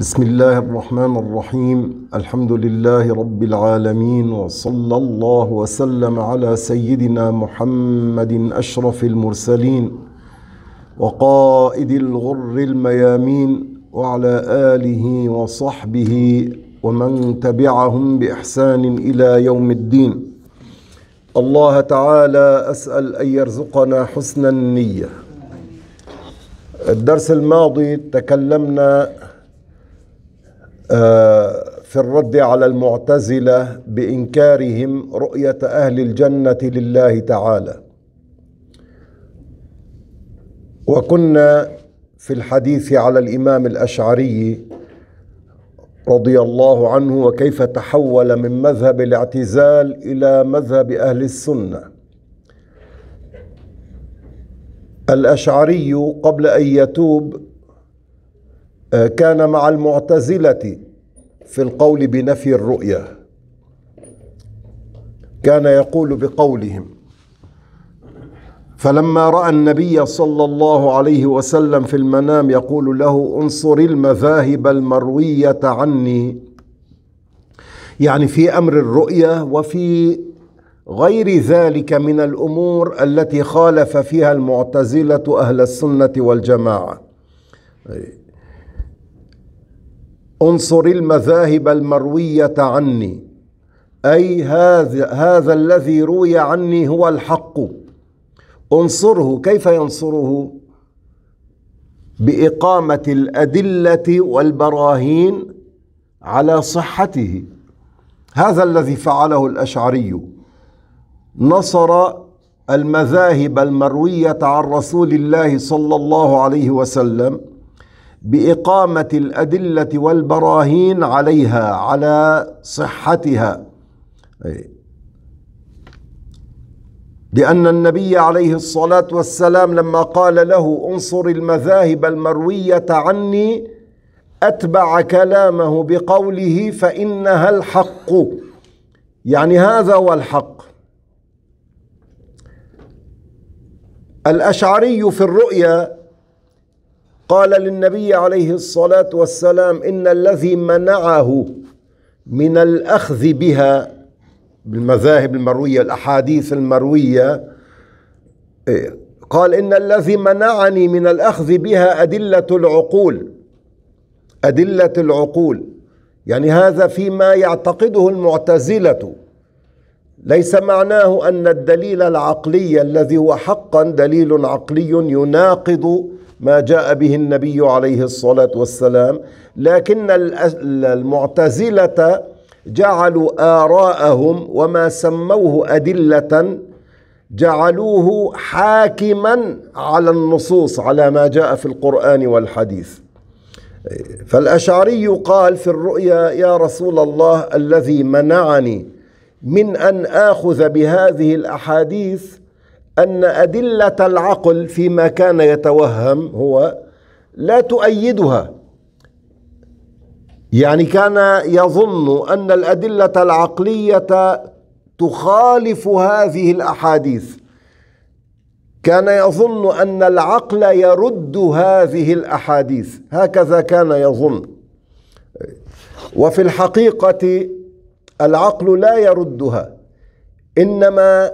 بسم الله الرحمن الرحيم الحمد لله رب العالمين وصلى الله وسلم على سيدنا محمد أشرف المرسلين وقائد الغر الميامين وعلى آله وصحبه ومن تبعهم بإحسان إلى يوم الدين الله تعالى أسأل أن يرزقنا حسن النية الدرس الماضي تكلمنا في الرد على المعتزله بانكارهم رؤيه اهل الجنه لله تعالى وكنا في الحديث على الامام الاشعري رضي الله عنه وكيف تحول من مذهب الاعتزال الى مذهب اهل السنه الاشعري قبل ان يتوب آه، كان مع المعتزلة في القول بنفي الرؤية كان يقول بقولهم فلما رأى النبي صلى الله عليه وسلم في المنام يقول له انصر المذاهب المروية عني يعني في أمر الرؤية وفي غير ذلك من الأمور التي خالف فيها المعتزلة أهل السنة والجماعة انصر المذاهب المرويه عني اي هذا هذا الذي روي عني هو الحق انصره كيف ينصره باقامه الادله والبراهين على صحته هذا الذي فعله الاشعري نصر المذاهب المرويه عن رسول الله صلى الله عليه وسلم باقامه الادله والبراهين عليها على صحتها لان النبي عليه الصلاه والسلام لما قال له انصر المذاهب المرويه عني اتبع كلامه بقوله فانها الحق يعني هذا هو الحق الاشعري في الرؤيا قال للنبي عليه الصلاة والسلام إن الذي منعه من الأخذ بها بالمذاهب المروية الأحاديث المروية إيه؟ قال إن الذي منعني من الأخذ بها أدلة العقول أدلة العقول يعني هذا فيما يعتقده المعتزلة ليس معناه أن الدليل العقلي الذي هو حقا دليل عقلي يناقض ما جاء به النبي عليه الصلاة والسلام لكن المعتزلة جعلوا آراءهم وما سموه أدلة جعلوه حاكما على النصوص على ما جاء في القرآن والحديث فالأشعري قال في الرؤيا يا رسول الله الذي منعني من أن آخذ بهذه الأحاديث أن أدلة العقل فيما كان يتوهم هو لا تؤيدها يعني كان يظن أن الأدلة العقلية تخالف هذه الأحاديث كان يظن أن العقل يرد هذه الأحاديث هكذا كان يظن وفي الحقيقة العقل لا يردها إنما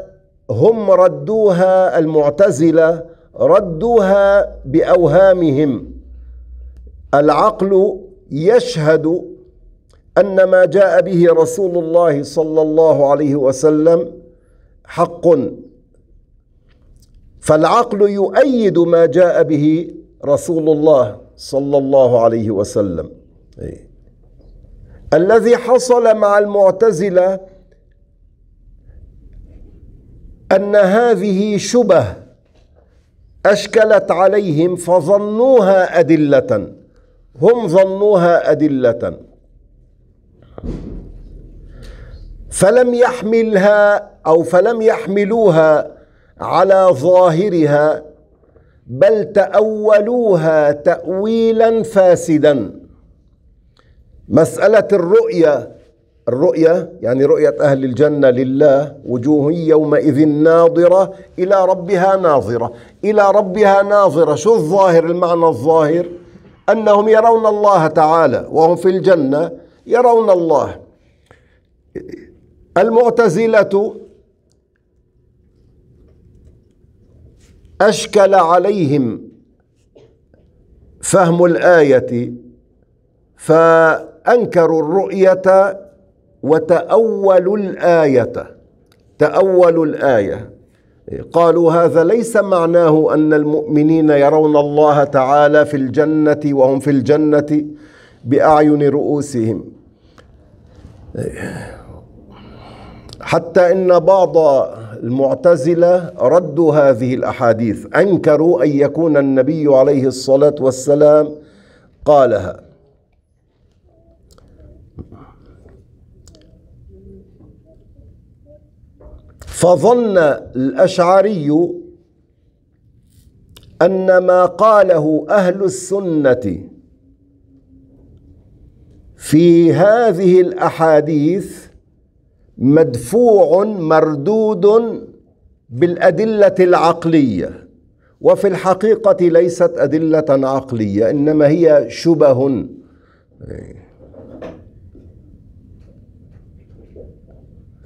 هم ردوها المعتزلة ردوها بأوهامهم العقل يشهد أن ما جاء به رسول الله صلى الله عليه وسلم حق فالعقل يؤيد ما جاء به رسول الله صلى الله عليه وسلم أي. الذي حصل مع المعتزله أن هذه شبه أشكلت عليهم فظنوها أدلة هم ظنوها أدلة فلم يحملها أو فلم يحملوها على ظاهرها بل تأولوها تأويلا فاسدا مسألة الرؤية الرؤية يعني رؤية أهل الجنة لله وجوه يومئذ ناظرة إلى ربها ناظرة إلى ربها ناظرة شو الظاهر المعنى الظاهر أنهم يرون الله تعالى وهم في الجنة يرون الله المعتزلة أشكل عليهم فهم الآية فأنكروا الرؤية وتأولوا الآية تأولوا الآية قالوا هذا ليس معناه أن المؤمنين يرون الله تعالى في الجنة وهم في الجنة بأعين رؤوسهم حتى إن بعض المعتزلة ردوا هذه الأحاديث أنكروا أن يكون النبي عليه الصلاة والسلام قالها فظن الأشعري أن ما قاله أهل السنة في هذه الأحاديث مدفوع مردود بالأدلة العقلية وفي الحقيقة ليست أدلة عقلية إنما هي شبه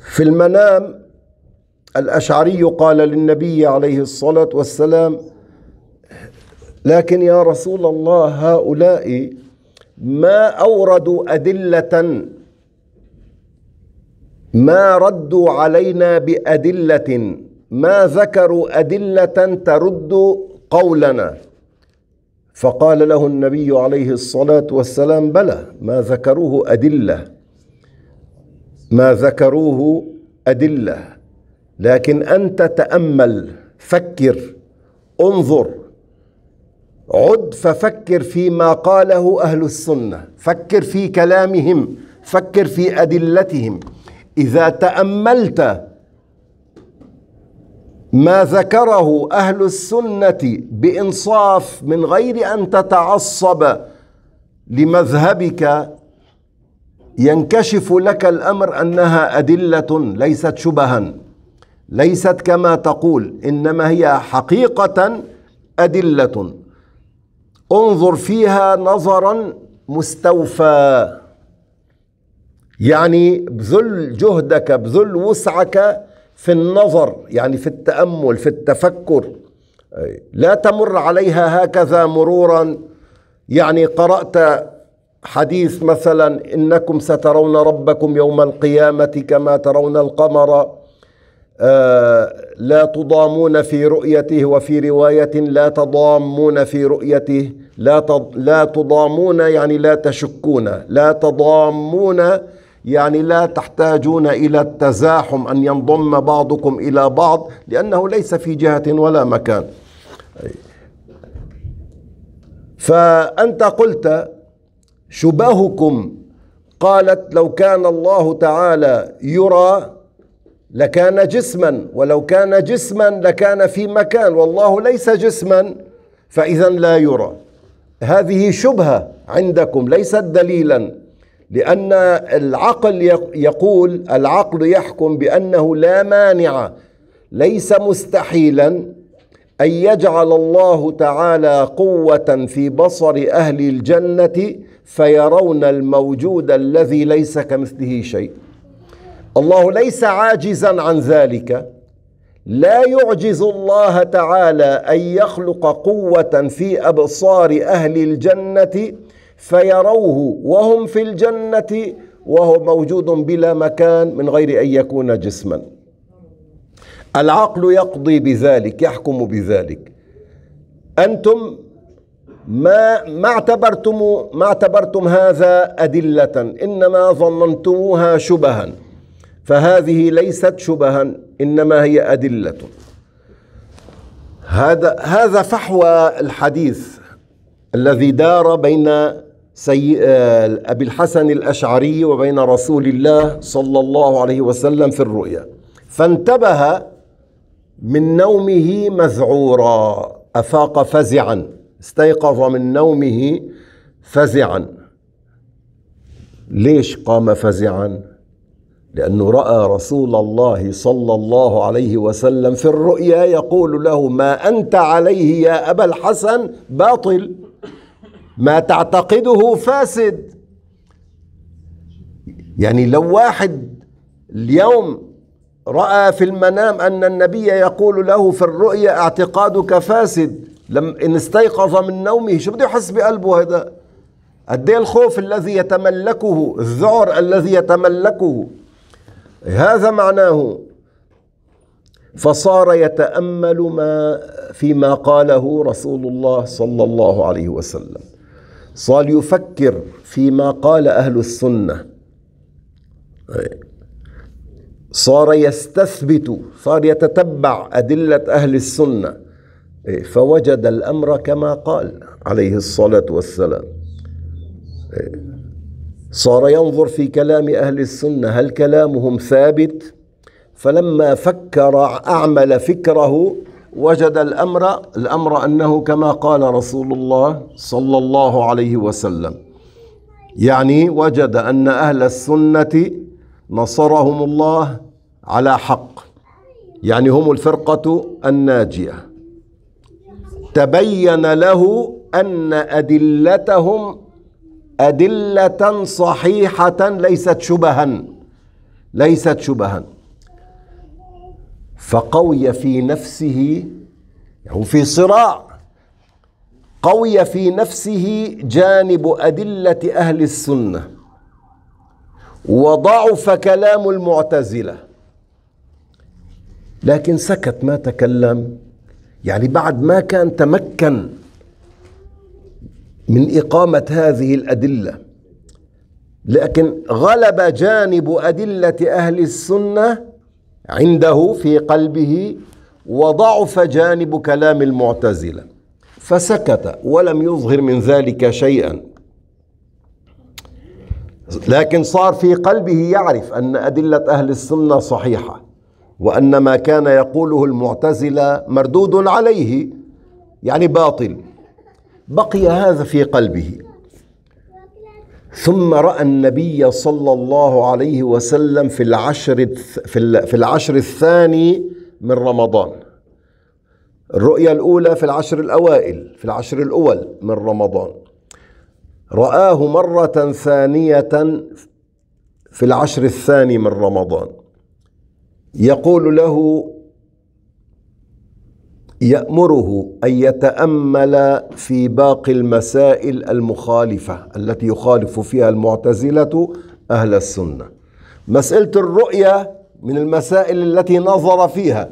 في المنام الأشعري قال للنبي عليه الصلاة والسلام لكن يا رسول الله هؤلاء ما أوردوا أدلة ما ردوا علينا بأدلة ما ذكروا أدلة ترد قولنا فقال له النبي عليه الصلاة والسلام بلى ما ذكروه أدلة ما ذكروه أدلة لكن أنت تأمل فكر انظر عد ففكر فيما قاله أهل السنة فكر في كلامهم فكر في أدلتهم إذا تأملت ما ذكره أهل السنة بإنصاف من غير أن تتعصب لمذهبك ينكشف لك الأمر أنها أدلة ليست شبها ليست كما تقول انما هي حقيقه ادله انظر فيها نظرا مستوفى يعني بذل جهدك بذل وسعك في النظر يعني في التامل في التفكر لا تمر عليها هكذا مرورا يعني قرات حديث مثلا انكم سترون ربكم يوم القيامه كما ترون القمر آه، لا تضامون في رؤيته وفي رواية لا تضامون في رؤيته لا تض... لا تضامون يعني لا تشكون لا تضامون يعني لا تحتاجون إلى التزاحم أن ينضم بعضكم إلى بعض لأنه ليس في جهة ولا مكان فأنت قلت شبهكم قالت لو كان الله تعالى يرى لكان جسما ولو كان جسما لكان في مكان والله ليس جسما فإذا لا يرى هذه شبهة عندكم ليست دليلا لأن العقل يقول العقل يحكم بأنه لا مانع ليس مستحيلا أن يجعل الله تعالى قوة في بصر أهل الجنة فيرون الموجود الذي ليس كمثله شيء الله ليس عاجزا عن ذلك لا يعجز الله تعالى ان يخلق قوه في ابصار اهل الجنه فيروه وهم في الجنه وهو موجود بلا مكان من غير ان يكون جسما العقل يقضي بذلك يحكم بذلك انتم ما ما اعتبرتم ما اعتبرتم هذا ادله انما ظننتموها شبها فهذه ليست شبها انما هي ادله هذا هذا فحوى الحديث الذي دار بين سي... آه، ابي الحسن الاشعري وبين رسول الله صلى الله عليه وسلم في الرؤيا فانتبه من نومه مذعورا افاق فزعا استيقظ من نومه فزعا ليش قام فزعا لأنه رأى رسول الله صلى الله عليه وسلم في الرؤيا يقول له ما أنت عليه يا أبا الحسن باطل ما تعتقده فاسد يعني لو واحد اليوم رأى في المنام أن النبي يقول له في الرؤيا اعتقادك فاسد لم إن استيقظ من نومه شو بده يحس بقلبه هذا قد إيه الخوف الذي يتملكه الذعر الذي يتملكه هذا معناه فصار يتامل ما فيما قاله رسول الله صلى الله عليه وسلم صار يفكر فيما قال اهل السنه صار يستثبت صار يتتبع ادله اهل السنه فوجد الامر كما قال عليه الصلاه والسلام صار ينظر في كلام أهل السنة هل كلامهم ثابت فلما فكر أعمل فكره وجد الأمر الأمر أنه كما قال رسول الله صلى الله عليه وسلم يعني وجد أن أهل السنة نصرهم الله على حق يعني هم الفرقة الناجية تبين له أن أدلتهم أدلة صحيحة ليست شبها ليست شبها فقوي في نفسه هو يعني في صراع قوي في نفسه جانب أدلة أهل السنة وضعف كلام المعتزلة لكن سكت ما تكلم يعني بعد ما كان تمكن من إقامة هذه الأدلة لكن غلب جانب أدلة أهل السنة عنده في قلبه وضعف جانب كلام المعتزلة فسكت ولم يظهر من ذلك شيئا لكن صار في قلبه يعرف أن أدلة أهل السنة صحيحة وأن ما كان يقوله المعتزلة مردود عليه يعني باطل بقي هذا في قلبه ثم راى النبي صلى الله عليه وسلم في العشر في العشر الثاني من رمضان الرؤيا الاولى في العشر الاوائل في العشر الاول من رمضان رآه مرة ثانية في العشر الثاني من رمضان يقول له يأمره أن يتأمل في باقي المسائل المخالفة التي يخالف فيها المعتزلة أهل السنة مسألة الرؤية من المسائل التي نظر فيها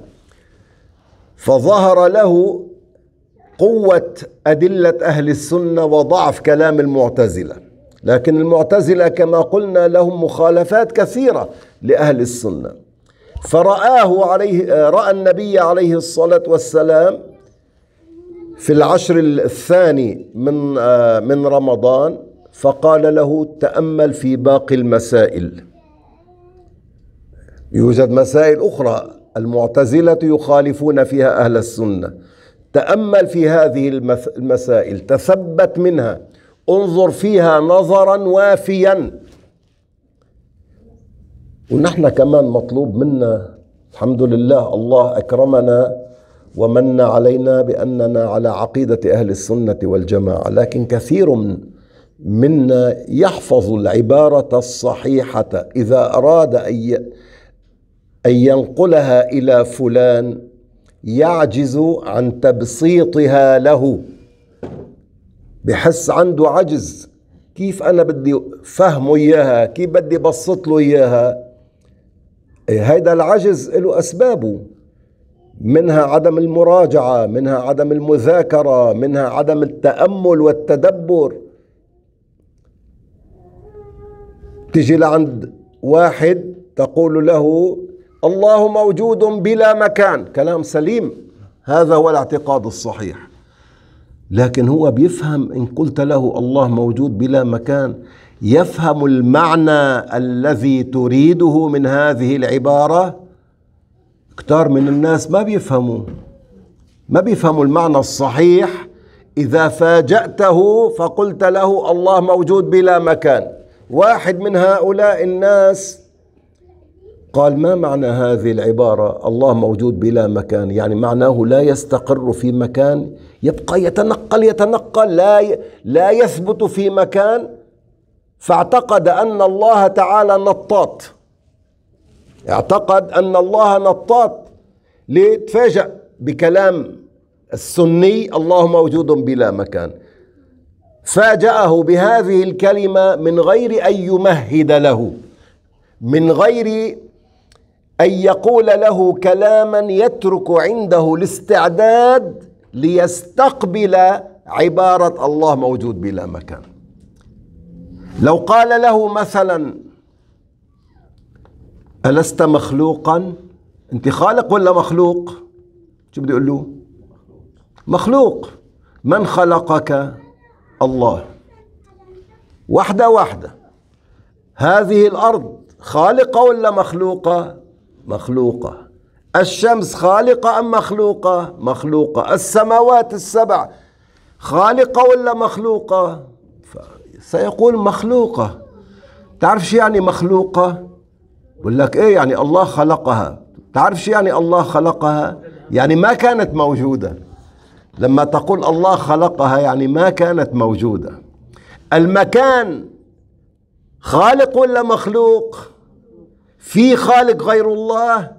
فظهر له قوة أدلة أهل السنة وضعف كلام المعتزلة لكن المعتزلة كما قلنا لهم مخالفات كثيرة لأهل السنة فرآه عليه آه، رأى النبي عليه الصلاة والسلام في العشر الثاني من آه، من رمضان فقال له تأمل في باقي المسائل يوجد مسائل أخرى المعتزلة يخالفون فيها أهل السنة تأمل في هذه المسائل تثبت منها انظر فيها نظرا وافيا ونحن كمان مطلوب منا الحمد لله الله اكرمنا ومن علينا باننا على عقيده اهل السنه والجماعه لكن كثير منا يحفظ العباره الصحيحه اذا اراد ان ان ينقلها الى فلان يعجز عن تبسيطها له بحس عنده عجز كيف انا بدي فهمه اياها كيف بدي بسط له اياها إيه، هيدا العجز له أسبابه منها عدم المراجعة منها عدم المذاكرة منها عدم التأمل والتدبر تجي لعند واحد تقول له الله موجود بلا مكان كلام سليم هذا هو الاعتقاد الصحيح لكن هو بيفهم إن قلت له الله موجود بلا مكان يفهم المعنى الذي تريده من هذه العبارة كتار من الناس ما بيفهموا ما بيفهموا المعنى الصحيح إذا فاجأته فقلت له الله موجود بلا مكان واحد من هؤلاء الناس قال ما معنى هذه العبارة الله موجود بلا مكان يعني معناه لا يستقر في مكان يبقى يتنقل يتنقل لا لا يثبت في مكان فاعتقد أن الله تعالى نطاط اعتقد أن الله نطاط ليه تفاجأ بكلام السني الله موجود بلا مكان فاجأه بهذه الكلمة من غير أن يمهد له من غير أن يقول له كلاما يترك عنده الاستعداد ليستقبل عبارة الله موجود بلا مكان لو قال له مثلا ألست مخلوقا أنت خالق ولا مخلوق شو بدي يقول له مخلوق من خلقك الله واحدة واحدة هذه الأرض خالقة ولا مخلوقة مخلوقة الشمس خالقة أم مخلوقة مخلوقة السماوات السبع خالقة ولا مخلوقة سيقول مخلوقة تعرف شو يعني مخلوقة بقول لك ايه يعني الله خلقها تعرف شو يعني الله خلقها يعني ما كانت موجودة لما تقول الله خلقها يعني ما كانت موجودة المكان خالق ولا مخلوق في خالق غير الله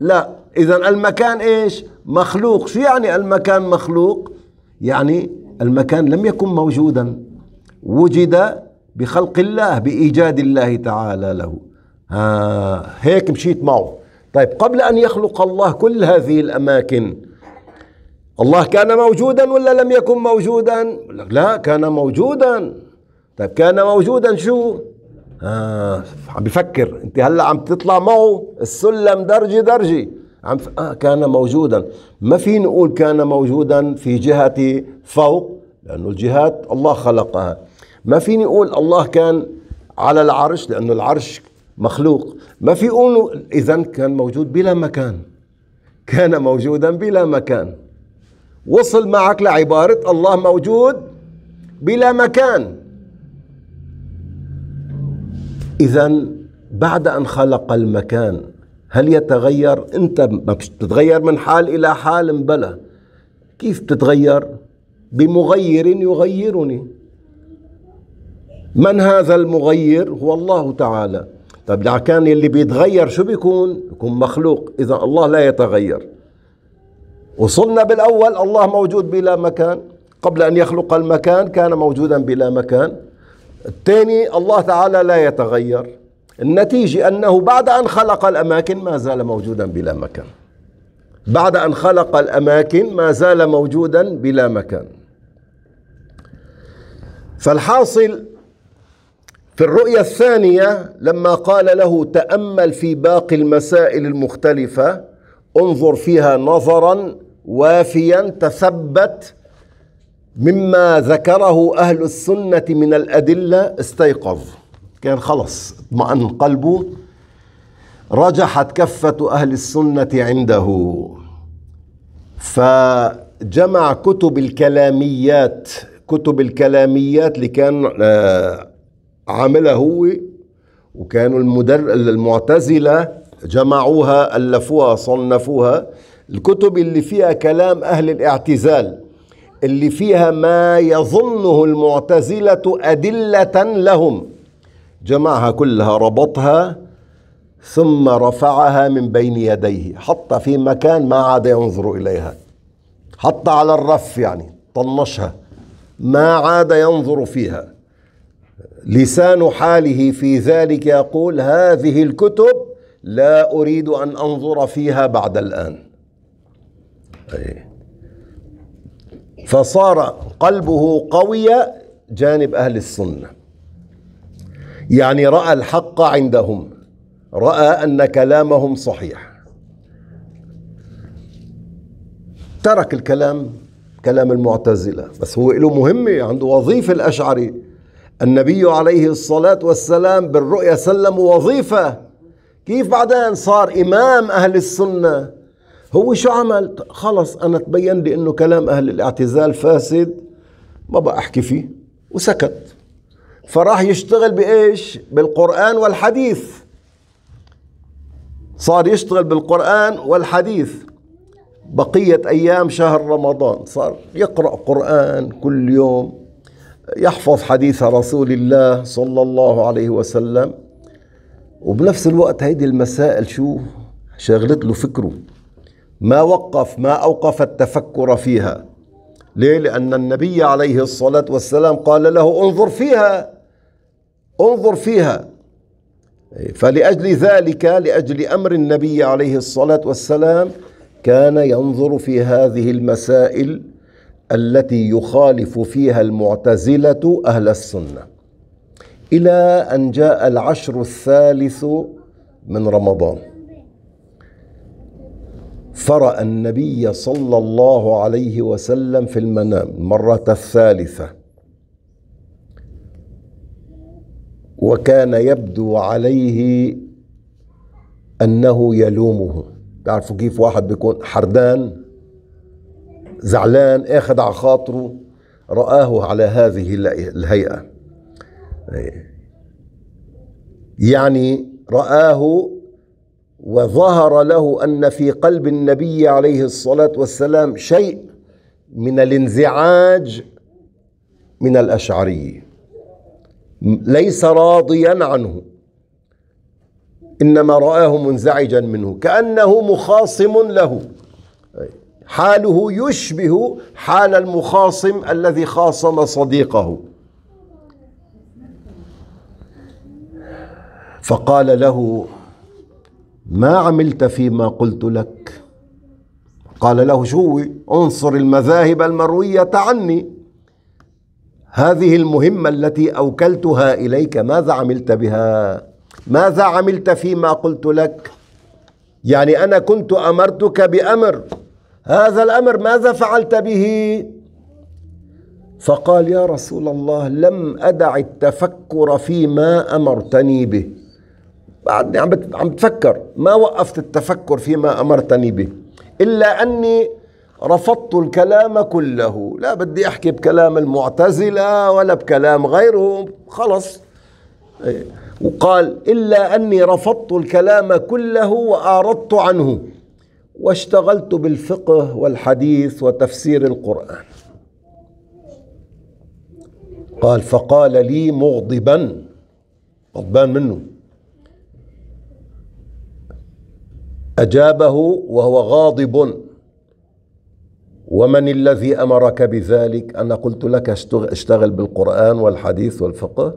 لا اذا المكان ايش مخلوق شو يعني المكان مخلوق يعني المكان لم يكن موجودا وجد بخلق الله بإيجاد الله تعالى له آه هيك مشيت معه طيب قبل أن يخلق الله كل هذه الأماكن الله كان موجودا ولا لم يكن موجودا لا كان موجودا طيب كان موجودا شو آه عم بفكر انت هلا عم تطلع معه السلم درجه درجه عم ف... آه كان موجودا ما في نقول كان موجودا في جهة فوق لأنه الجهات الله خلقها ما فيني أقول الله كان على العرش لأنه العرش مخلوق ما في أقول إذا كان موجود بلا مكان كان موجودا بلا مكان وصل معك لعبارة الله موجود بلا مكان إذا بعد أن خلق المكان هل يتغير أنت بتتغير من حال إلى حال بلى كيف تتغير بمغير يغيرني من هذا المغير هو الله تعالى طيب إذا كان اللي بيتغير شو بيكون يكون مخلوق إذا الله لا يتغير وصلنا بالأول الله موجود بلا مكان قبل أن يخلق المكان كان موجودا بلا مكان الثاني الله تعالى لا يتغير النتيجة أنه بعد أن خلق الأماكن ما زال موجودا بلا مكان بعد أن خلق الأماكن ما زال موجودا بلا مكان فالحاصل في الرؤية الثانية لما قال له تأمل في باقي المسائل المختلفة انظر فيها نظرا وافيا تثبت مما ذكره أهل السنة من الأدلة استيقظ كان خلص اطمأن قلبه رجحت كفة أهل السنة عنده فجمع كتب الكلاميات كتب الكلاميات اللي كان آه، عملها هو وكانوا المدر... المعتزلة جمعوها ألفوها صنفوها الكتب اللي فيها كلام أهل الاعتزال اللي فيها ما يظنه المعتزلة أدلة لهم جمعها كلها ربطها ثم رفعها من بين يديه حط في مكان ما عاد ينظر إليها حط على الرف يعني طنشها ما عاد ينظر فيها لسان حاله في ذلك يقول هذه الكتب لا أريد أن أنظر فيها بعد الآن طيب. فصار قلبه قوي جانب أهل السنة يعني رأى الحق عندهم رأى أن كلامهم صحيح ترك الكلام كلام المعتزلة بس هو له مهمة عنده وظيفة الأشعري النبي عليه الصلاة والسلام بالرؤيا سلم وظيفة كيف بعدين صار إمام أهل السنة هو شو عمل خلص أنا تبين لي أنه كلام أهل الاعتزال فاسد ما بقى أحكي فيه وسكت فراح يشتغل بإيش بالقرآن والحديث صار يشتغل بالقرآن والحديث بقية أيام شهر رمضان صار يقرأ قرآن كل يوم يحفظ حديث رسول الله صلى الله عليه وسلم وبنفس الوقت هيدي المسائل شو شغلت له فكره ما وقف ما أوقف التفكر فيها ليه لأن النبي عليه الصلاة والسلام قال له انظر فيها انظر فيها فلأجل ذلك لأجل أمر النبي عليه الصلاة والسلام كان ينظر في هذه المسائل التي يخالف فيها المعتزلة أهل السنة إلى أن جاء العشر الثالث من رمضان فرأى النبي صلى الله عليه وسلم في المنام المرة الثالثة وكان يبدو عليه أنه يلومه تعرفوا كيف واحد بيكون حردان زعلان اخذ على خاطره رآه على هذه الهيئة يعني رآه وظهر له أن في قلب النبي عليه الصلاة والسلام شيء من الانزعاج من الأشعري ليس راضيا عنه إنما رآه منزعجا منه كأنه مخاصم له حاله يشبه حال المخاصم الذي خاصم صديقه فقال له ما عملت فيما قلت لك قال له شو انصر المذاهب المروية عني هذه المهمة التي أوكلتها إليك ماذا عملت بها ماذا عملت فيما قلت لك يعني أنا كنت أمرتك بأمر هذا الأمر ماذا فعلت به فقال يا رسول الله لم أدع التفكر فيما أمرتني به بعدني عم عم بتفكر ما وقفت التفكر فيما أمرتني به إلا أني رفضت الكلام كله لا بدي أحكي بكلام المعتزلة ولا بكلام غيرهم خلص إيه. وقال إلا أني رفضت الكلام كله وأعرضت عنه واشتغلت بالفقه والحديث وتفسير القرآن قال فقال لي مغضبا غضبان منه أجابه وهو غاضب ومن الذي أمرك بذلك أنا قلت لك اشتغل بالقرآن والحديث والفقه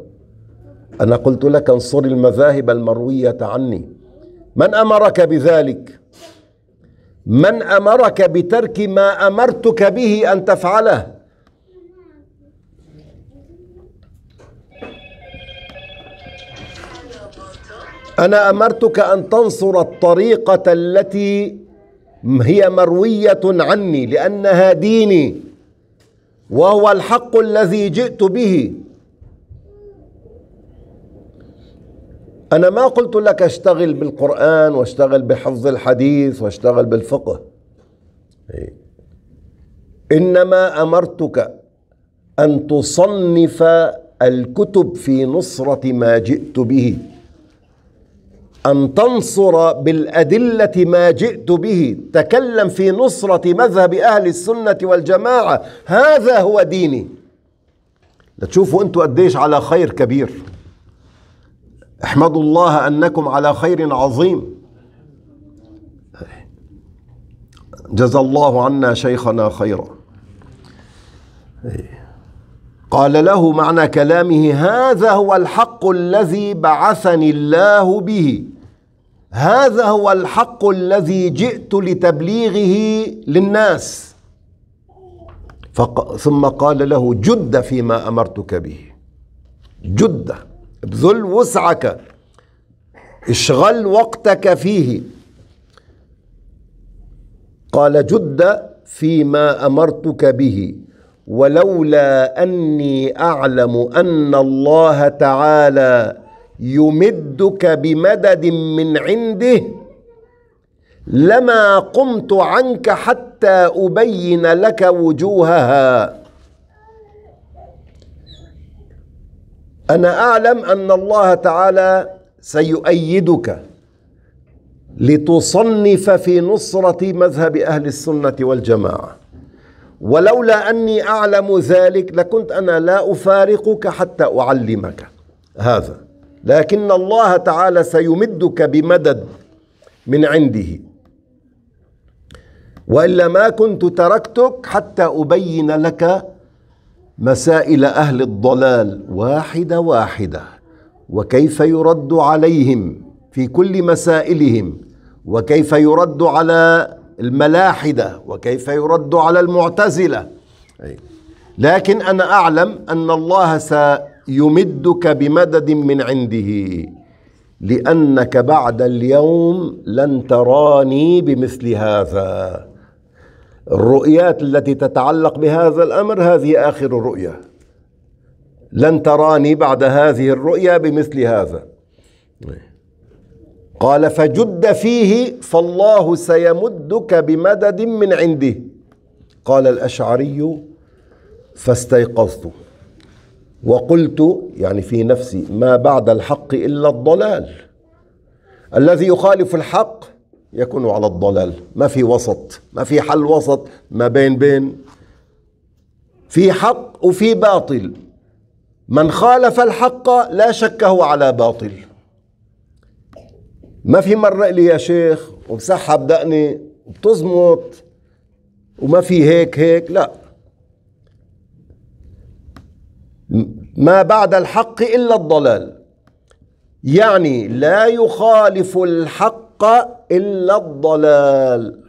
أنا قلت لك انصر المذاهب المروية عني من أمرك بذلك؟ من امرك بترك ما امرتك به ان تفعله انا امرتك ان تنصر الطريقه التي هي مرويه عني لانها ديني وهو الحق الذي جئت به أنا ما قلت لك اشتغل بالقرآن واشتغل بحفظ الحديث واشتغل بالفقه إيه؟ إنما أمرتك أن تصنف الكتب في نصرة ما جئت به أن تنصر بالأدلة ما جئت به تكلم في نصرة مذهب أهل السنة والجماعة هذا هو ديني لتشوفوا أنتوا قديش على خير كبير احمدوا الله أنكم على خير عظيم جزى الله عنا شيخنا خيرا قال له معنى كلامه هذا هو الحق الذي بعثني الله به هذا هو الحق الذي جئت لتبليغه للناس فق... ثم قال له جد فيما امرتك به جده ابذل وسعك اشغل وقتك فيه قال جد فيما امرتك به ولولا اني اعلم ان الله تعالى يمدك بمدد من عنده لما قمت عنك حتى ابين لك وجوهها أنا أعلم أن الله تعالى سيؤيدك لتصنف في نصرة مذهب أهل السنة والجماعة ولولا أني أعلم ذلك لكنت أنا لا أفارقك حتى أعلمك هذا لكن الله تعالى سيمدك بمدد من عنده وإلا ما كنت تركتك حتى أبين لك مسائل اهل الضلال واحده واحده وكيف يرد عليهم في كل مسائلهم وكيف يرد على الملاحده وكيف يرد على المعتزله لكن انا اعلم ان الله سيمدك بمدد من عنده لانك بعد اليوم لن تراني بمثل هذا الرؤيات التي تتعلق بهذا الامر هذه اخر رؤيه لن تراني بعد هذه الرؤيا بمثل هذا قال فجد فيه فالله سيمدك بمدد من عنده قال الاشعري فاستيقظت وقلت يعني في نفسي ما بعد الحق الا الضلال الذي يخالف الحق يكون على الضلال ما في وسط ما في حل وسط ما بين بين في حق وفي باطل من خالف الحق لا شك هو على باطل ما في مرة لي يا شيخ وبسحب دقني وبتزمط وما في هيك هيك لا ما بعد الحق إلا الضلال يعني لا يخالف الحق الحق إلا الضلال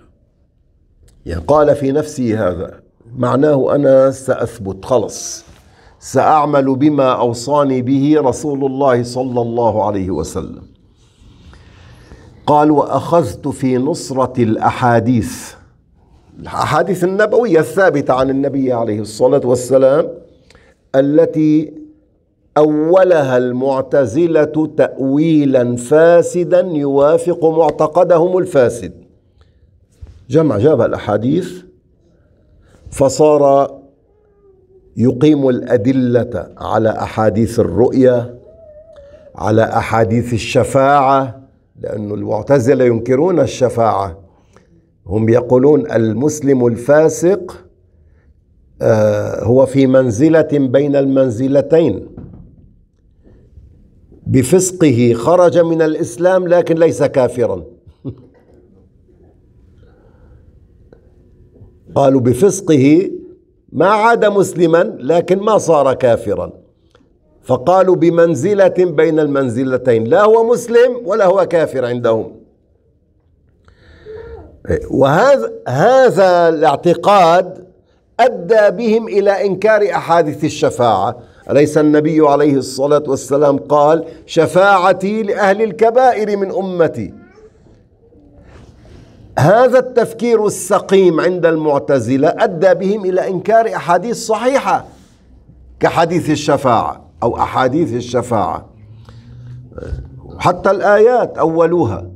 يعني قال في نفسي هذا معناه أنا سأثبت خلص سأعمل بما أوصاني به رسول الله صلى الله عليه وسلم قال وأخذت في نصرة الأحاديث الأحاديث النبوية الثابتة عن النبي عليه الصلاة والسلام التي أولها المعتزلة تأويلا فاسدا يوافق معتقدهم الفاسد جمع جاب الأحاديث فصار يقيم الأدلة على أحاديث الرؤية على أحاديث الشفاعة لأن المعتزلة ينكرون الشفاعة هم يقولون المسلم الفاسق آه، هو في منزلة بين المنزلتين بفسقه خرج من الإسلام لكن ليس كافرا قالوا بفسقه ما عاد مسلما لكن ما صار كافرا فقالوا بمنزلة بين المنزلتين لا هو مسلم ولا هو كافر عندهم وهذا هذا الاعتقاد أدى بهم إلى إنكار أحاديث الشفاعة أليس النبي عليه الصلاة والسلام قال شفاعتي لأهل الكبائر من أمتي هذا التفكير السقيم عند المعتزلة أدى بهم إلى إنكار أحاديث صحيحة كحديث الشفاعة أو أحاديث الشفاعة حتى الآيات أولوها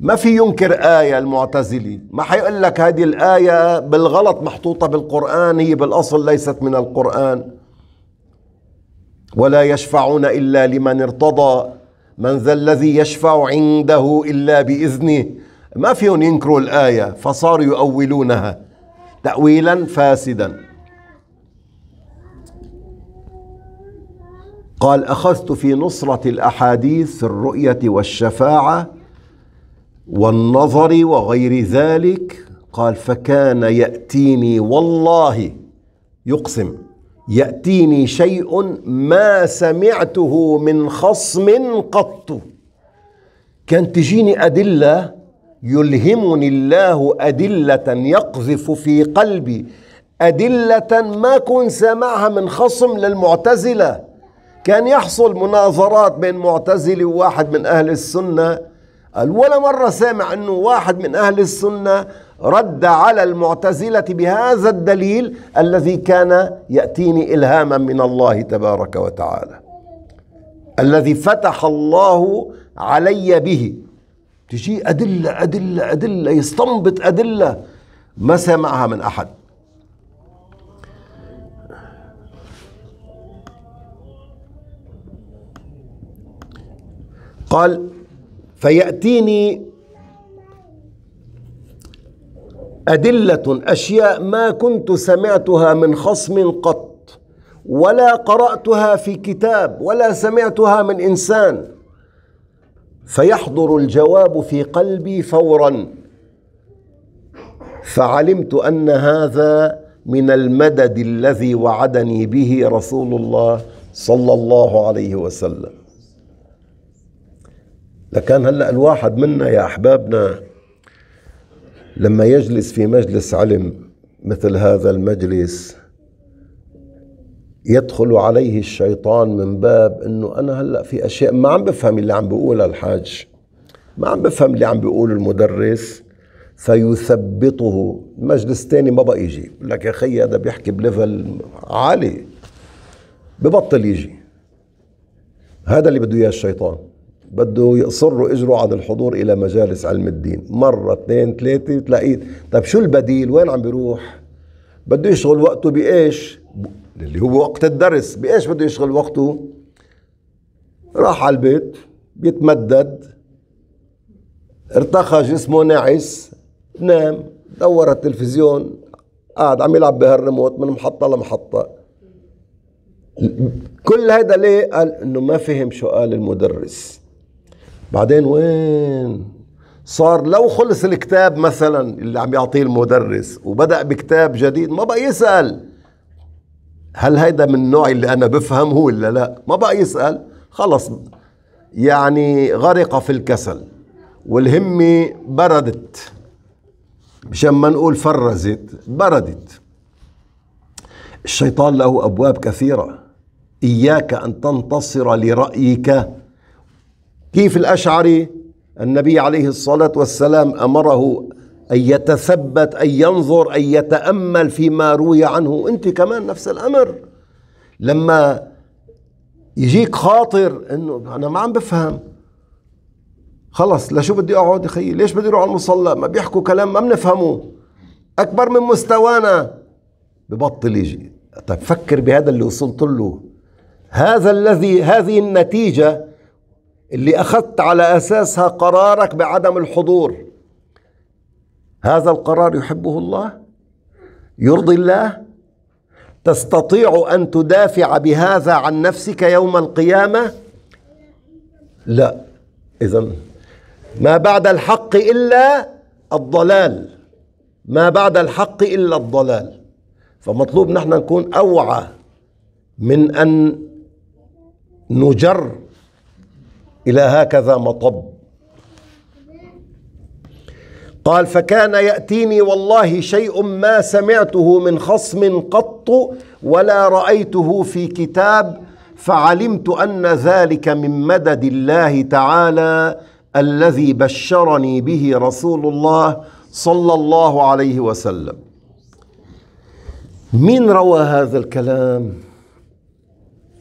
ما في ينكر آية المعتزلي ما حيقول لك هذه الآية بالغلط محطوطة بالقرآن هي بالأصل ليست من القرآن ولا يشفعون الا لمن ارتضى من ذا الذي يشفع عنده الا باذنه ما فيهم ينكروا الايه فصاروا يؤولونها تاويلا فاسدا قال اخذت في نصره الاحاديث في الرؤيه والشفاعه والنظر وغير ذلك قال فكان ياتيني والله يقسم يأتيني شيء ما سمعته من خصم قط كان تجيني أدلة يلهمني الله أدلة يقذف في قلبي أدلة ما كنت سامعها من خصم للمعتزلة كان يحصل مناظرات بين معتزلي وواحد من أهل السنة قال ولا مرة سامع أنه واحد من أهل السنة رد على المعتزلة بهذا الدليل الذي كان يأتيني إلهاما من الله تبارك وتعالى الذي فتح الله علي به تجي أدلة أدلة أدلة يستنبط أدلة ما سمعها من أحد قال فيأتيني أدلة أشياء ما كنت سمعتها من خصم قط ولا قرأتها في كتاب ولا سمعتها من إنسان فيحضر الجواب في قلبي فورا فعلمت أن هذا من المدد الذي وعدني به رسول الله صلى الله عليه وسلم لكان هلا الواحد منا يا احبابنا لما يجلس في مجلس علم مثل هذا المجلس يدخل عليه الشيطان من باب انه انا هلا في اشياء ما عم بفهم اللي عم بيقولها الحاج ما عم بفهم اللي عم بيقوله المدرس فيثبطه مجلس تاني ما بقى يجي لك يا خي هذا بيحكي بليفل عالي ببطل يجي هذا اللي بده اياه الشيطان بده يصروا اجروا على الحضور الى مجالس علم الدين مره اثنين ثلاثه تلاقيه طيب شو البديل وين عم بيروح بده يشغل وقته بايش اللي هو وقت الدرس بايش بده يشغل وقته راح على البيت بيتمدد ارتخى جسمه ناعس نام دور التلفزيون قاعد عم يلعب بهالريموت من محطه لمحطه كل هيدا ليه قال انه ما فهم شو قال المدرس بعدين وين صار لو خلص الكتاب مثلا اللي عم يعطيه المدرس وبدأ بكتاب جديد ما بقى يسأل هل هيدا من النوع اللي أنا بفهمه ولا لا ما بقى يسأل خلص يعني غرق في الكسل والهمة بردت مشان ما نقول فرزت بردت الشيطان له أبواب كثيرة إياك أن تنتصر لرأيك كيف الأشعري النبي عليه الصلاة والسلام أمره أن يتثبت أن ينظر أن يتأمل فيما روي عنه أنت كمان نفس الأمر لما يجيك خاطر أنه أنا ما عم بفهم خلص لشو بدي أقعد خي ليش بدي أروح على المصلى ما بيحكوا كلام ما بنفهمه أكبر من مستوانا ببطل يجي طيب فكر بهذا اللي وصلت له هذا الذي هذه النتيجة اللي أخذت على أساسها قرارك بعدم الحضور هذا القرار يحبه الله يرضي الله تستطيع أن تدافع بهذا عن نفسك يوم القيامة لا إذا ما بعد الحق إلا الضلال ما بعد الحق إلا الضلال فمطلوب نحن نكون أوعى من أن نجر إلى هكذا مطب قال فكان يأتيني والله شيء ما سمعته من خصم قط ولا رأيته في كتاب فعلمت أن ذلك من مدد الله تعالى الذي بشرني به رسول الله صلى الله عليه وسلم مين روى هذا الكلام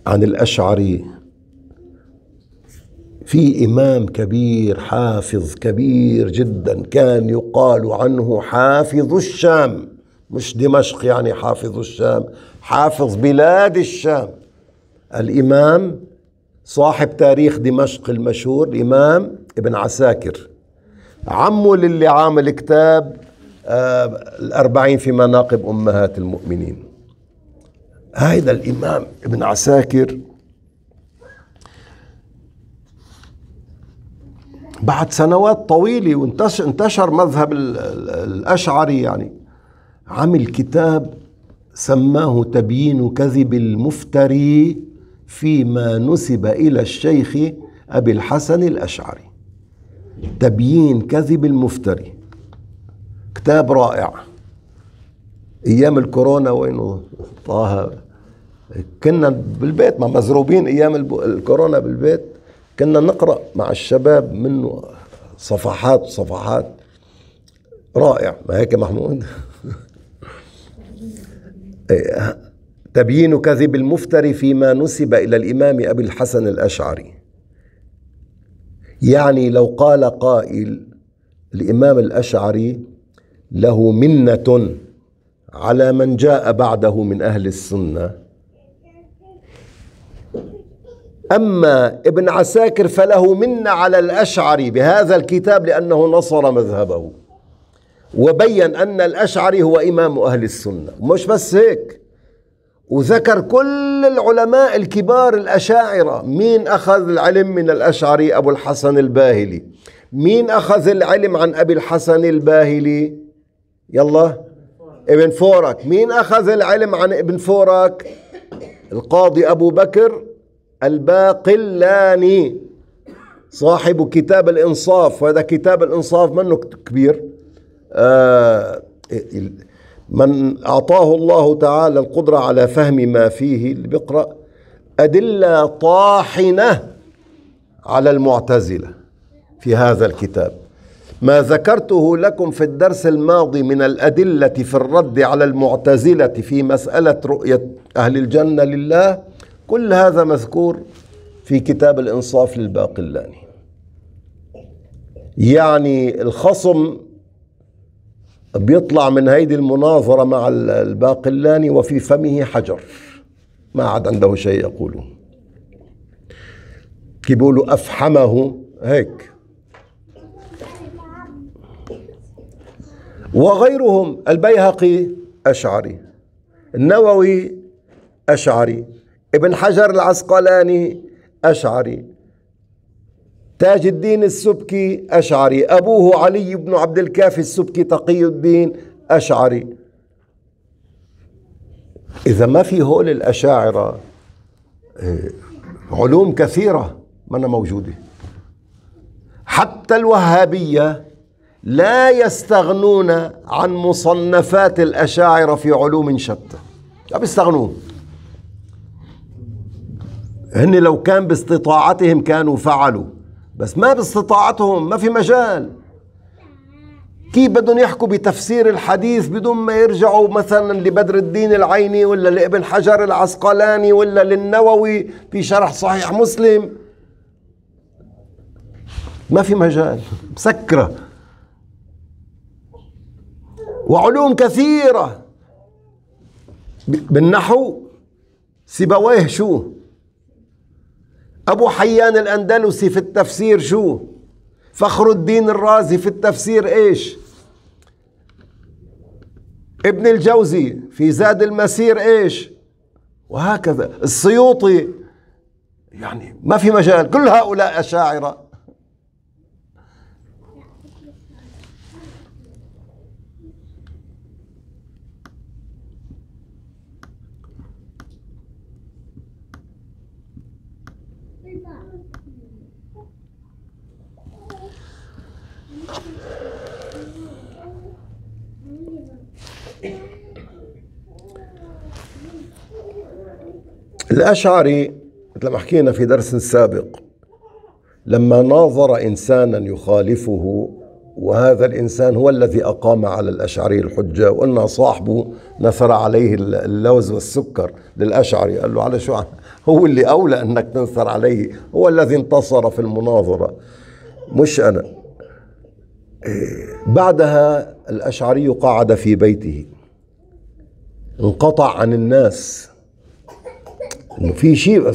عن الأشعري في إمام كبير حافظ كبير جدا كان يقال عنه حافظ الشام مش دمشق يعني حافظ الشام حافظ بلاد الشام الإمام صاحب تاريخ دمشق المشهور الإمام ابن عساكر عمه للي عامل كتاب آه، الأربعين في مناقب أمهات المؤمنين هذا الإمام ابن عساكر بعد سنوات طويلة وانتشر مذهب الأشعري يعني عمل كتاب سماه تبيين كذب المفتري فيما نسب إلى الشيخ أبي الحسن الأشعري تبيين كذب المفتري كتاب رائع ايام الكورونا وينه طه كنا بالبيت ما مزروبين ايام الكورونا بالبيت كنا نقرأ مع الشباب منه صفحات صفحات رائع ما هيك محمود إيه. تبيين كذب المفتري فيما نسب إلى الإمام أبي الحسن الأشعري يعني لو قال قائل الإمام الأشعري له منة على من جاء بعده من أهل السنة أما ابن عساكر فله منا على الأشعري بهذا الكتاب لأنه نصر مذهبه وبين أن الأشعري هو إمام أهل السنة مش بس هيك وذكر كل العلماء الكبار الأشاعرة مين أخذ العلم من الأشعري أبو الحسن الباهلي مين أخذ العلم عن أبي الحسن الباهلي يلا ابن فورك مين أخذ العلم عن ابن فورك القاضي أبو بكر الباقلاني صاحب كتاب الإنصاف وهذا كتاب الإنصاف منه كبير آه، من أعطاه الله تعالى القدرة على فهم ما فيه اللي بيقرأ أدلة طاحنة على المعتزلة في هذا الكتاب ما ذكرته لكم في الدرس الماضي من الأدلة في الرد على المعتزلة في مسألة رؤية أهل الجنة لله كل هذا مذكور في كتاب الإنصاف للباقلاني يعني الخصم بيطلع من هيدي المناظرة مع الباقلاني وفي فمه حجر ما عاد عنده شيء يقوله كي بيقولوا أفحمه هيك وغيرهم البيهقي أشعري النووي أشعري ابن حجر العسقلاني أشعري تاج الدين السبكي أشعري أبوه علي بن عبد الكافي السبكي تقي الدين أشعري إذا ما في هول الأشاعرة آه، علوم كثيرة منا موجودة حتى الوهابية لا يستغنون عن مصنفات الأشاعرة في علوم شتى لا بيستغنون هن لو كان باستطاعتهم كانوا فعلوا بس ما باستطاعتهم ما في مجال كيف بدهم يحكوا بتفسير الحديث بدون ما يرجعوا مثلا لبدر الدين العيني ولا لابن حجر العسقلاني ولا للنووي في شرح صحيح مسلم ما في مجال مسكرة وعلوم كثيرة بالنحو سيبويه شو أبو حيان الأندلسي في التفسير شو فخر الدين الرازي في التفسير إيش ابن الجوزي في زاد المسير إيش وهكذا السيوطي يعني ما في مجال كل هؤلاء أشاعرة الأشعري مثل ما حكينا في درس سابق لما ناظر إنسانا يخالفه وهذا الإنسان هو الذي أقام على الأشعري الحجة وقلنا صاحبه نثر عليه اللوز والسكر للأشعري قال له على شو هو اللي أولى أنك تنثر عليه هو الذي انتصر في المناظرة مش أنا بعدها الأشعري قعد في بيته انقطع عن الناس انه في شيء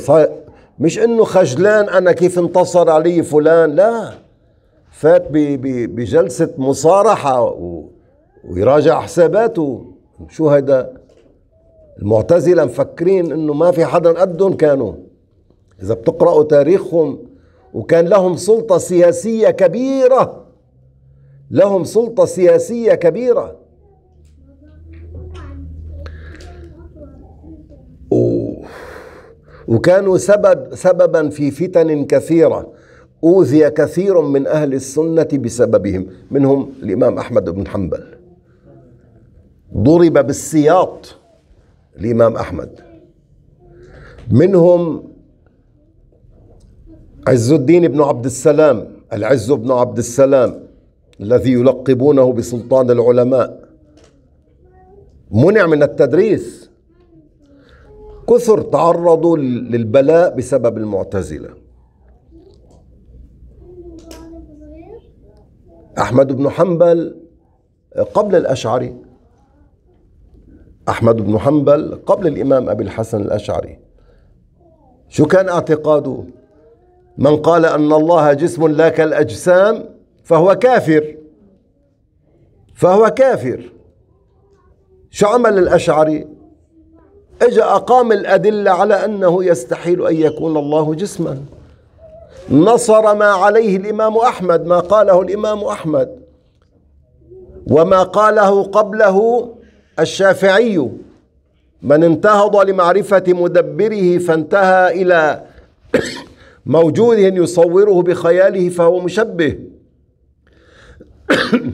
مش انه خجلان انا كيف انتصر علي فلان لا فات بجلسة مصارحة ويراجع حساباته شو هيدا المعتزلة مفكرين انه ما في حدا قدهم كانوا اذا بتقرأوا تاريخهم وكان لهم سلطة سياسية كبيرة لهم سلطة سياسية كبيرة وكانوا سبب سببا في فتن كثيرة أوذي كثير من أهل السنة بسببهم منهم الإمام أحمد بن حنبل ضرب بالسياط الإمام أحمد منهم عز الدين بن عبد السلام العز بن عبد السلام الذي يلقبونه بسلطان العلماء منع من التدريس كثر تعرضوا للبلاء بسبب المعتزلة أحمد بن حنبل قبل الأشعري أحمد بن حنبل قبل الإمام أبي الحسن الأشعري شو كان اعتقاده من قال أن الله جسم لا كالأجسام فهو كافر فهو كافر شو عمل الأشعري اجى أقام الأدلة على أنه يستحيل أن يكون الله جسما نصر ما عليه الإمام أحمد ما قاله الإمام أحمد وما قاله قبله الشافعي من انتهض لمعرفة مدبره فانتهى إلى موجود يصوره بخياله فهو مشبه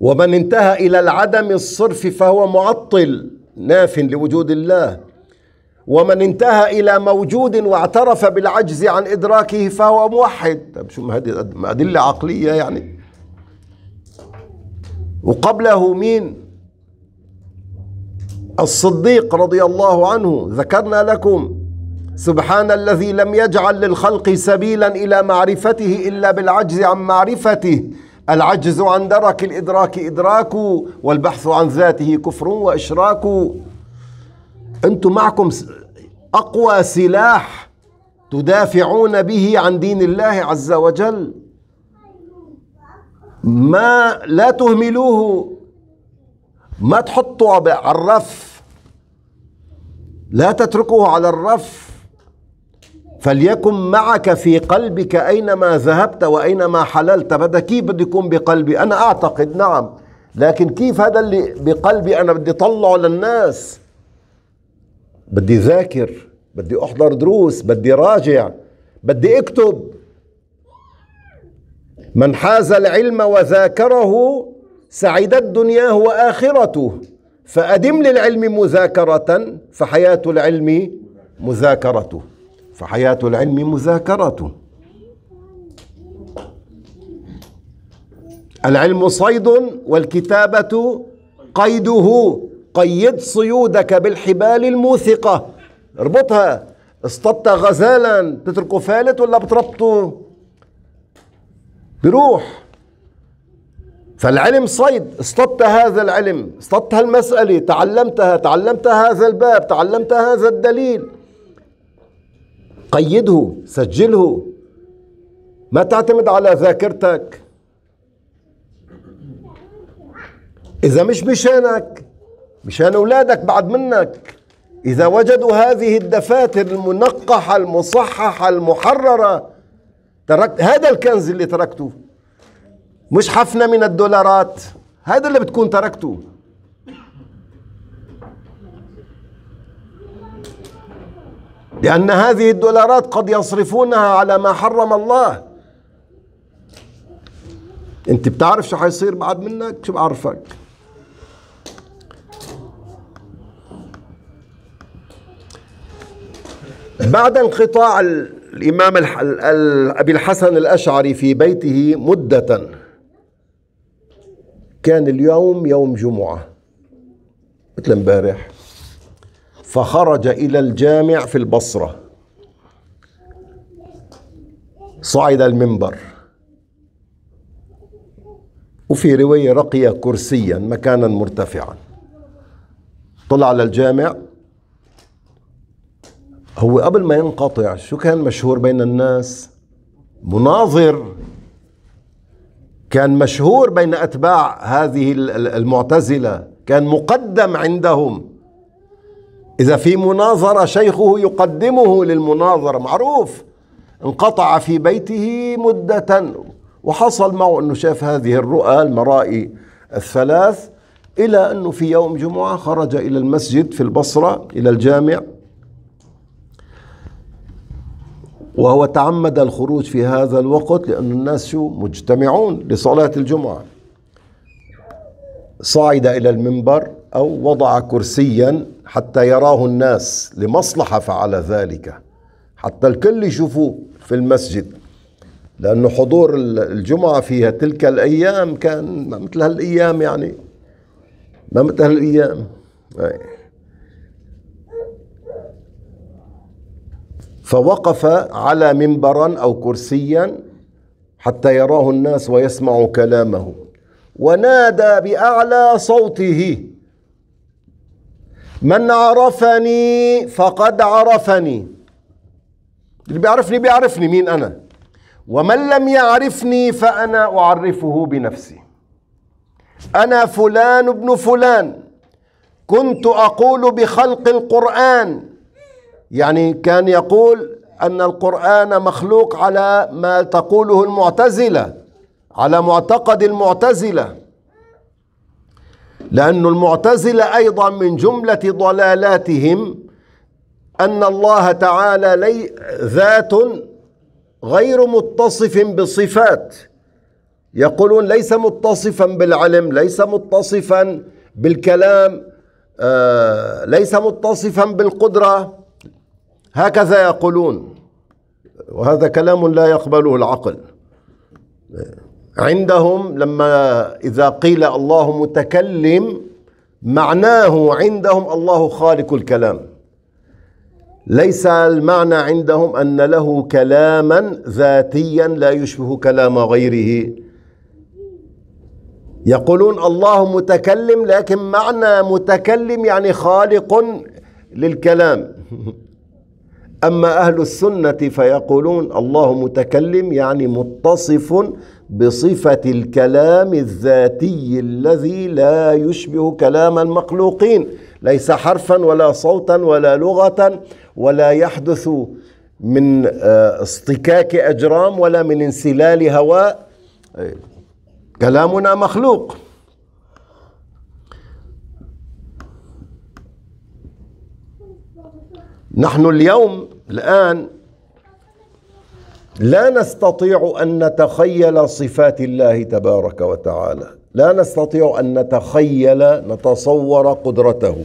ومن انتهى إلى العدم الصرف فهو معطل ناف لوجود الله ومن انتهى إلى موجود واعترف بالعجز عن إدراكه فهو موحد طب شو هذه أدلة عقلية يعني وقبله مين الصديق رضي الله عنه ذكرنا لكم سبحان الذي لم يجعل للخلق سبيلا إلى معرفته إلا بالعجز عن معرفته العجز عن درك الإدراك إدراك والبحث عن ذاته كفر وإشراك أنتم معكم أقوى سلاح تدافعون به عن دين الله عز وجل ما لا تهملوه ما تحطوا على الرف لا تتركوه على الرف فليكن معك في قلبك أينما ذهبت وأينما حللت هذا كيف بده يكون بقلبي أنا أعتقد نعم لكن كيف هذا اللي بقلبي أنا بدي طلعه للناس بدي ذاكر بدي أحضر دروس بدي راجع بدي أكتب من حاز العلم وذاكره سعد دنياه وآخرته فأدم للعلم مذاكرة فحياة العلم مذاكرته فحياة العلم مذاكرة العلم صيد والكتابة قيده قيد صيودك بالحبال الموثقة اربطها اصطدت غزالا تتركه فالت ولا بتربطه بروح فالعلم صيد اصطدت هذا العلم اصطدت هالمسألة تعلمتها تعلمت هذا الباب تعلمت هذا الدليل قيده سجله ما تعتمد على ذاكرتك إذا مش مشانك مشان أولادك بعد منك إذا وجدوا هذه الدفاتر المنقحة المصححة المحررة تركت هذا الكنز اللي تركته مش حفنة من الدولارات هذا اللي بتكون تركته لأن هذه الدولارات قد يصرفونها على ما حرم الله أنت بتعرف شو حيصير بعد منك شو بعرفك بعد انقطاع الإمام أبي الحسن الأشعري في بيته مدة كان اليوم يوم جمعة مثل امبارح فخرج إلى الجامع في البصرة صعد المنبر وفي رواية رقي كرسيا مكانا مرتفعا طلع على الجامع هو قبل ما ينقطع شو كان مشهور بين الناس مناظر كان مشهور بين أتباع هذه المعتزلة كان مقدم عندهم إذا في مناظرة شيخه يقدمه للمناظرة معروف انقطع في بيته مدة وحصل معه أنه شاف هذه الرؤى المرائي الثلاث إلى أنه في يوم جمعة خرج إلى المسجد في البصرة إلى الجامع وهو تعمد الخروج في هذا الوقت لأن الناس شو مجتمعون لصلاة الجمعة صعد إلى المنبر أو وضع كرسيا حتى يراه الناس لمصلحة فعل ذلك حتى الكل يشوفوه في المسجد لأن حضور الجمعة فيها تلك الأيام كان ما مثل هالأيام يعني ما مثل هالأيام فوقف على منبرا أو كرسيا حتى يراه الناس ويسمعوا كلامه ونادى بأعلى صوته من عرفني فقد عرفني اللي بيعرفني بيعرفني مين أنا ومن لم يعرفني فأنا أعرفه بنفسي أنا فلان ابن فلان كنت أقول بخلق القرآن يعني كان يقول أن القرآن مخلوق على ما تقوله المعتزلة على معتقد المعتزلة لأن المعتزلة أيضا من جملة ضلالاتهم أن الله تعالى لي ذات غير متصف بصفات يقولون ليس متصفا بالعلم ليس متصفا بالكلام آه، ليس متصفا بالقدرة هكذا يقولون وهذا كلام لا يقبله العقل عندهم لما إذا قيل الله متكلم معناه عندهم الله خالق الكلام ليس المعنى عندهم أن له كلاما ذاتيا لا يشبه كلام غيره يقولون الله متكلم لكن معنى متكلم يعني خالق للكلام أما أهل السنة فيقولون الله متكلم يعني متصف بصفة الكلام الذاتي الذي لا يشبه كلام المخلوقين ليس حرفا ولا صوتا ولا لغة ولا يحدث من آه، اصطكاك أجرام ولا من انسلال هواء كلامنا مخلوق نحن اليوم الآن لا نستطيع ان نتخيل صفات الله تبارك وتعالى لا نستطيع ان نتخيل نتصور قدرته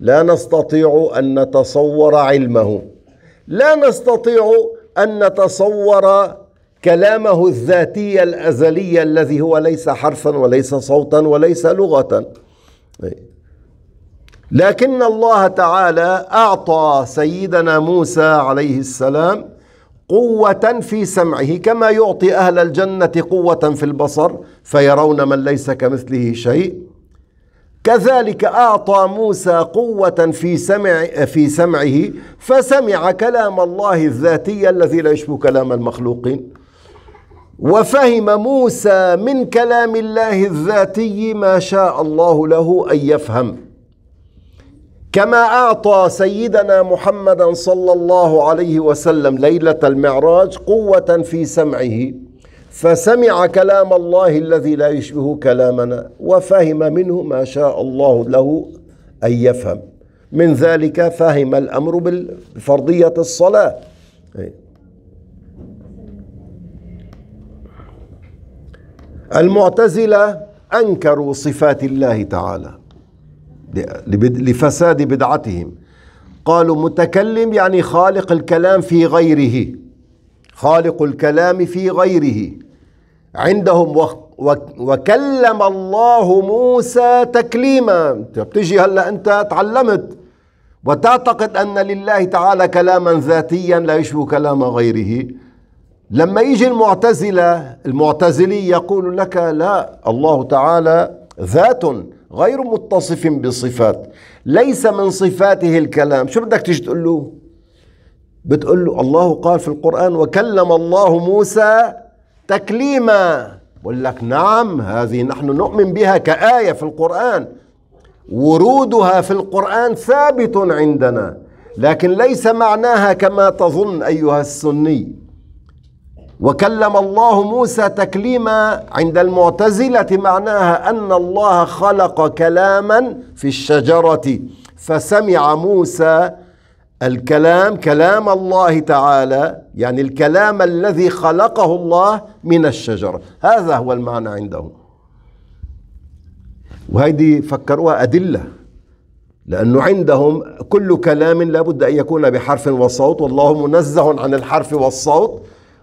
لا نستطيع ان نتصور علمه لا نستطيع ان نتصور كلامه الذاتي الازلي الذي هو ليس حرفا وليس صوتا وليس لغه لكن الله تعالى اعطى سيدنا موسى عليه السلام قوة في سمعه كما يعطي أهل الجنة قوة في البصر فيرون من ليس كمثله شيء كذلك أعطى موسى قوة في سمع في سمعه فسمع كلام الله الذاتي الذي لا يشبه كلام المخلوقين وفهم موسى من كلام الله الذاتي ما شاء الله له أن يفهم كما أعطى سيدنا محمدا صلى الله عليه وسلم ليلة المعراج قوة في سمعه فسمع كلام الله الذي لا يشبه كلامنا وفهم منه ما شاء الله له أن يفهم من ذلك فهم الأمر بفرضية الصلاة المعتزلة أنكروا صفات الله تعالى لفساد بدعتهم قالوا متكلم يعني خالق الكلام في غيره خالق الكلام في غيره عندهم وكلم الله موسى تكليما طيب، بتجي هلا انت تعلمت وتعتقد ان لله تعالى كلاما ذاتيا لا يشبه كلام غيره لما يجي المعتزله المعتزلي يقول لك لا الله تعالى ذات غير متصف بصفات ليس من صفاته الكلام شو بدك تيجي تقول له بتقول له الله قال في القرآن وكلم الله موسى تكليما بقول لك نعم هذه نحن نؤمن بها كآية في القرآن ورودها في القرآن ثابت عندنا لكن ليس معناها كما تظن أيها السني وكلم الله موسى تكليما عند المعتزلة معناها أن الله خلق كلاما في الشجرة فسمع موسى الكلام كلام الله تعالى يعني الكلام الذي خلقه الله من الشجرة هذا هو المعنى عندهم وهيدي فكروها أدلة لأنه عندهم كل كلام لابد أن يكون بحرف وصوت والله منزه عن الحرف والصوت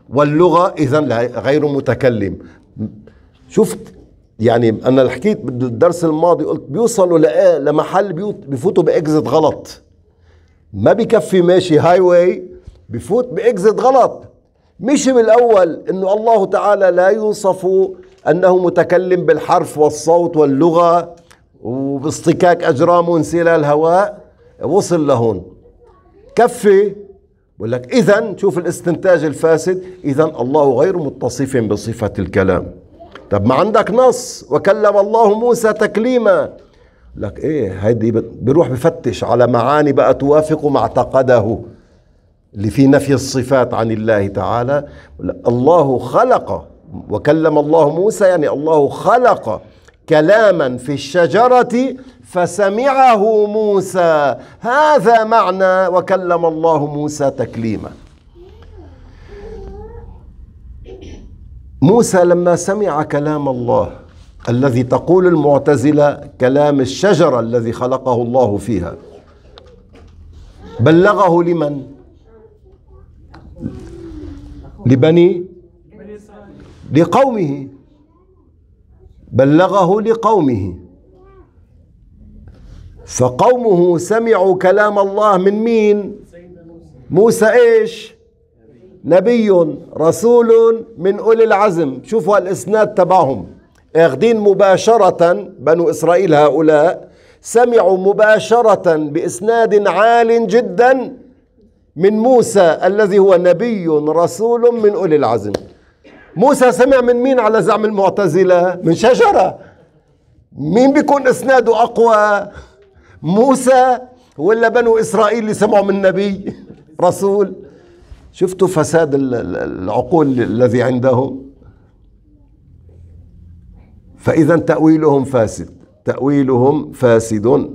واللغة إذا غير متكلم شفت يعني أنا حكيت بالدرس الماضي قلت بيوصلوا لمحل بيفوتوا بإكزت غلط ما بكفي ماشي هاي واي بفوت بإكزت غلط مشي بالأول إنه الله تعالى لا يوصف أنه متكلم بالحرف والصوت واللغة وباصطكاك أجرام سلال الهواء وصل لهون كفي بقول لك إذا شوف الاستنتاج الفاسد إذا الله غير متصف بصفة الكلام طب ما عندك نص وكلم الله موسى تكليما لك ايه هيدي بيروح بفتش على معاني بقى توافق ما اعتقده اللي في نفي الصفات عن الله تعالى الله خلق وكلم الله موسى يعني الله خلق كلاما في الشجرة فسمعه موسى هذا معنى وكلم الله موسى تكليما موسى لما سمع كلام الله الذي تقول المعتزلة كلام الشجرة الذي خلقه الله فيها بلغه لمن؟ لبني لقومه بلغه لقومه فقومه سمعوا كلام الله من مين موسى ايش نبي رسول من أولي العزم شوفوا الإسناد تبعهم اخذين مباشرة بنو إسرائيل هؤلاء سمعوا مباشرة بإسناد عال جدا من موسى الذي هو نبي رسول من أولي العزم موسى سمع من مين على زعم المعتزلة من شجرة مين بيكون إسناده أقوى موسى ولا بنو إسرائيل اللي سمعوا من نبي رسول شفتوا فساد العقول الذي عندهم فإذا تأويلهم فاسد تأويلهم فاسد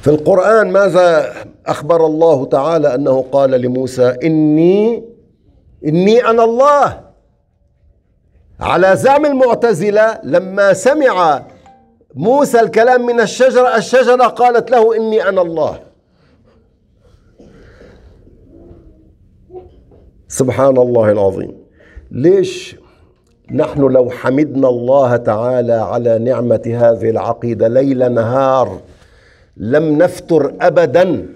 في القرآن ماذا أخبر الله تعالى أنه قال لموسى إني إني أنا الله على زعم المعتزلة لما سمع موسى الكلام من الشجرة الشجرة قالت له إني أنا الله سبحان الله العظيم ليش نحن لو حمدنا الله تعالى على نعمة هذه العقيدة ليل نهار لم نفتر ابدا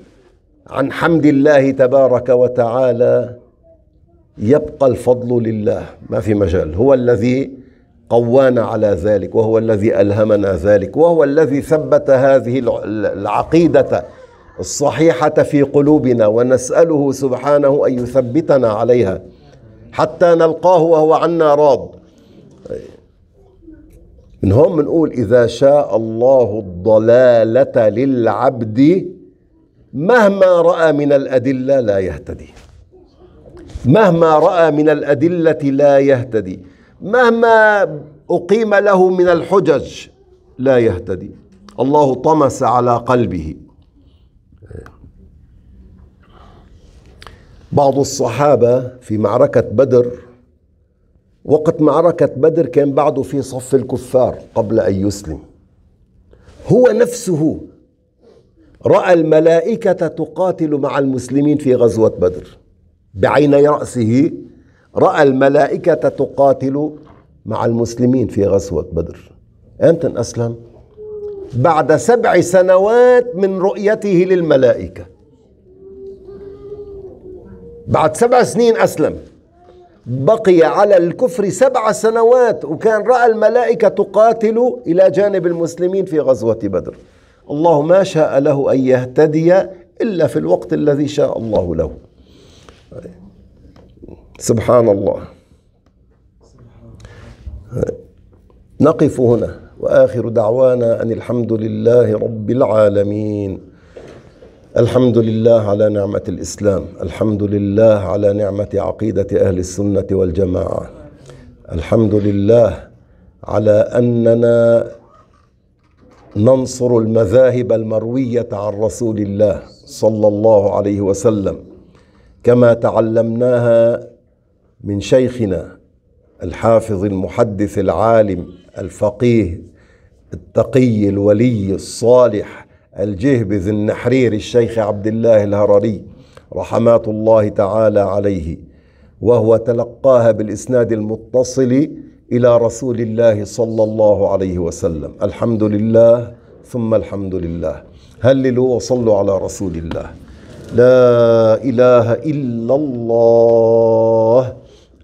عن حمد الله تبارك وتعالى يبقى الفضل لله ما في مجال هو الذي قوانا على ذلك وهو الذي الهمنا ذلك وهو الذي ثبت هذه العقيده الصحيحه في قلوبنا ونساله سبحانه ان يثبتنا عليها حتى نلقاه وهو عنا راض من هون بنقول إذا شاء الله الضلالة للعبد مهما رأى من الأدلة لا يهتدي مهما رأى من الأدلة لا يهتدي مهما أقيم له من الحجج لا يهتدي الله طمس على قلبه بعض الصحابة في معركة بدر وقت معركة بدر كان بعده في صف الكفار قبل أن يسلم هو نفسه رأى الملائكة تقاتل مع المسلمين في غزوة بدر بعيني رأسه رأى الملائكة تقاتل مع المسلمين في غزوة بدر أمتى أسلم؟ بعد سبع سنوات من رؤيته للملائكة بعد سبع سنين أسلم بقي على الكفر سبع سنوات وكان رأى الملائكة تقاتل إلى جانب المسلمين في غزوة بدر الله ما شاء له أن يهتدي إلا في الوقت الذي شاء الله له سبحان الله نقف هنا وآخر دعوانا أن الحمد لله رب العالمين الحمد لله على نعمة الإسلام الحمد لله على نعمة عقيدة أهل السنة والجماعة الحمد لله على أننا ننصر المذاهب المروية عن رسول الله صلى الله عليه وسلم كما تعلمناها من شيخنا الحافظ المحدث العالم الفقيه التقي الولي الصالح الجه بذن النحرير الشيخ عبد الله الهرري رحمات الله تعالى عليه وهو تلقاها بالإسناد المتصل إلى رسول الله صلى الله عليه وسلم الحمد لله ثم الحمد لله هللوا وصلوا على رسول الله لا إله إلا الله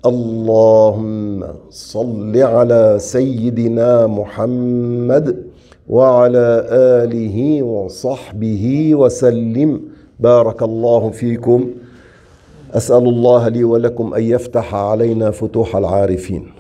اللهم صل على سيدنا محمد وعلى آله وصحبه وسلم بارك الله فيكم أسأل الله لي ولكم أن يفتح علينا فتوح العارفين